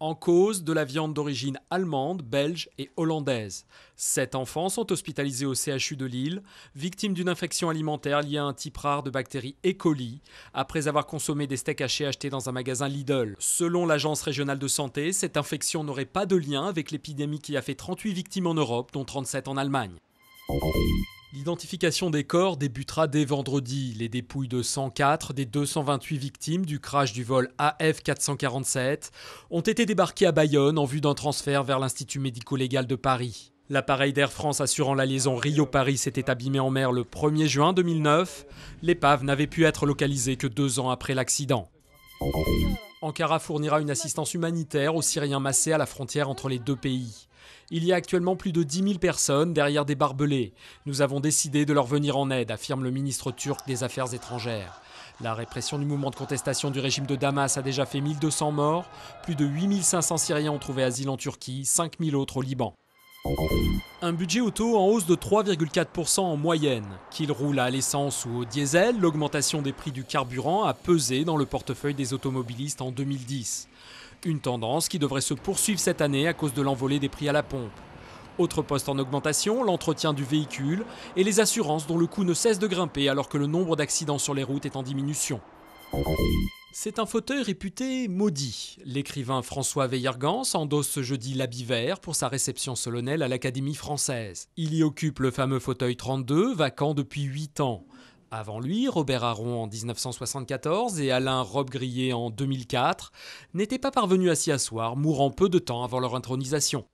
en cause de la viande d'origine allemande, belge et hollandaise. Sept enfants sont hospitalisés au CHU de Lille, victimes d'une infection alimentaire liée à un type rare de bactéries E. coli, après avoir consommé des steaks hachés achetés dans un magasin Lidl. Selon l'Agence régionale de santé, cette infection n'aurait pas de lien avec l'épidémie qui a fait 38 victimes en Europe, dont 37 en Allemagne. L'identification des corps débutera dès vendredi. Les dépouilles de 104 des 228 victimes du crash du vol AF447 ont été débarquées à Bayonne en vue d'un transfert vers l'Institut médico-légal de Paris. L'appareil d'Air France assurant la liaison Rio-Paris s'était abîmé en mer le 1er juin 2009. L'épave n'avait pu être localisée que deux ans après l'accident. Ankara fournira une assistance humanitaire aux Syriens massés à la frontière entre les deux pays. Il y a actuellement plus de 10 000 personnes derrière des barbelés. Nous avons décidé de leur venir en aide, affirme le ministre turc des Affaires étrangères. La répression du mouvement de contestation du régime de Damas a déjà fait 1200 morts. Plus de 500 Syriens ont trouvé asile en Turquie, 5 000 autres au Liban. Un budget auto en hausse de 3,4% en moyenne. Qu'il roule à l'essence ou au diesel, l'augmentation des prix du carburant a pesé dans le portefeuille des automobilistes en 2010. Une tendance qui devrait se poursuivre cette année à cause de l'envolée des prix à la pompe. Autre poste en augmentation, l'entretien du véhicule et les assurances dont le coût ne cesse de grimper alors que le nombre d'accidents sur les routes est en diminution. C'est un fauteuil réputé maudit. L'écrivain François Veillergans endosse ce jeudi l'habit vert pour sa réception solennelle à l'Académie française. Il y occupe le fameux fauteuil 32, vacant depuis 8 ans. Avant lui, Robert Aron en 1974 et Alain Robbe-Grillet en 2004 n'étaient pas parvenus à s'y asseoir, mourant peu de temps avant leur intronisation.